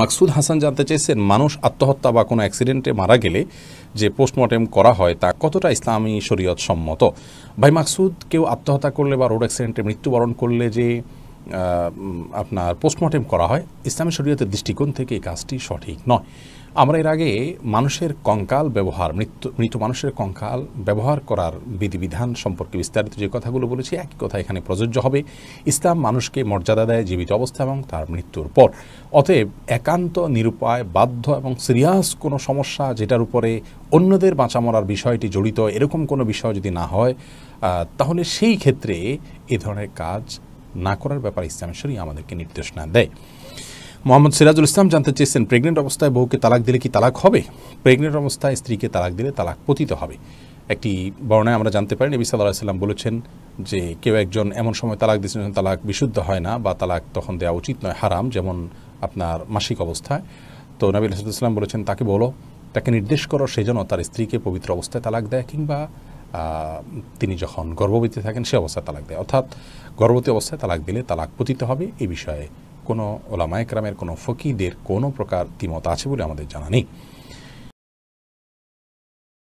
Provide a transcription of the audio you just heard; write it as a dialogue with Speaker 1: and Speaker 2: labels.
Speaker 1: মাকসুদ হাসান জানতে চেয়েছেন মানুষ আত্মহত্যা বা কোনো অ্যাক্সিডেন্টে মারা গেলে যে পোস্টমর্টেম করা হয় তা কতটা ইসলামী শরীয়ত সম্মত ভাই মাকসুদ কেউ আত্মহত্যা করলে বা রোড অ্যাক্সিডেন্টে মৃত্যুবরণ করলে যে আপনার পোস্টমর্টেম করা হয় ইসলামী শরীয়তের দৃষ্টিকোণ থেকে এই কাজটি সঠিক নয় আমরা এর আগে মানুষের কঙ্কাল ব্যবহার মৃত্যু মৃত মানুষের কঙ্কাল ব্যবহার করার বিধিবিধান সম্পর্কে বিস্তারিত যে কথাগুলো বলেছি একই কথা এখানে প্রযোজ্য হবে ইসলাম মানুষকে মর্যাদা দেয় জীবিত অবস্থা এবং তার মৃত্যুর পর অতএব একান্ত নিরুপায় বাধ্য এবং সিরিয়াস কোনো সমস্যা যেটার উপরে অন্যদের বাঁচা মরার বিষয়টি জড়িত এরকম কোনো বিষয় যদি না হয় তাহলে সেই ক্ষেত্রে এ ধরনের কাজ না করার ব্যাপারে ইসলামেশ্বরই আমাদেরকে নির্দেশনা দেয় মোহাম্মদ সিরাজুল ইসলাম জানতে চেয়েছেন প্রেগনেন্ট অবস্থায় বউকে তালাক দিলে কি তালাক হবে প্রেগনেন্ট অবস্থায় স্ত্রীকে তালাক দিলে তালাক পতিত হবে একটি বর্ণায় আমরা জানতে পারি নবী সাল্লাহ সাল্লাম বলেছেন যে কেউ একজন এমন সময় তালাক দিয়েছেন তালাক বিশুদ্ধ হয় না বা তালাক তখন দেওয়া উচিত নয় হারাম যেমন আপনার মাসিক অবস্থায় তো নবী সাল্লাম বলেছেন তাকে বলো তাকে নির্দেশ করো সে যেন তার স্ত্রীকে পবিত্র অবস্থায় তালাক দেয় কিংবা তিনি যখন গর্ভবতী থাকেন সে অবস্থায় তালাক দেয় অর্থাৎ গর্ভবতী অবস্থায় তালাক দিলে তালাক পতিত হবে এ বিষয়ে কোনো ওলামায়করামের কোনো ফকিদের কোনো প্রকার তিমত আছে বলে আমাদের জানা নেই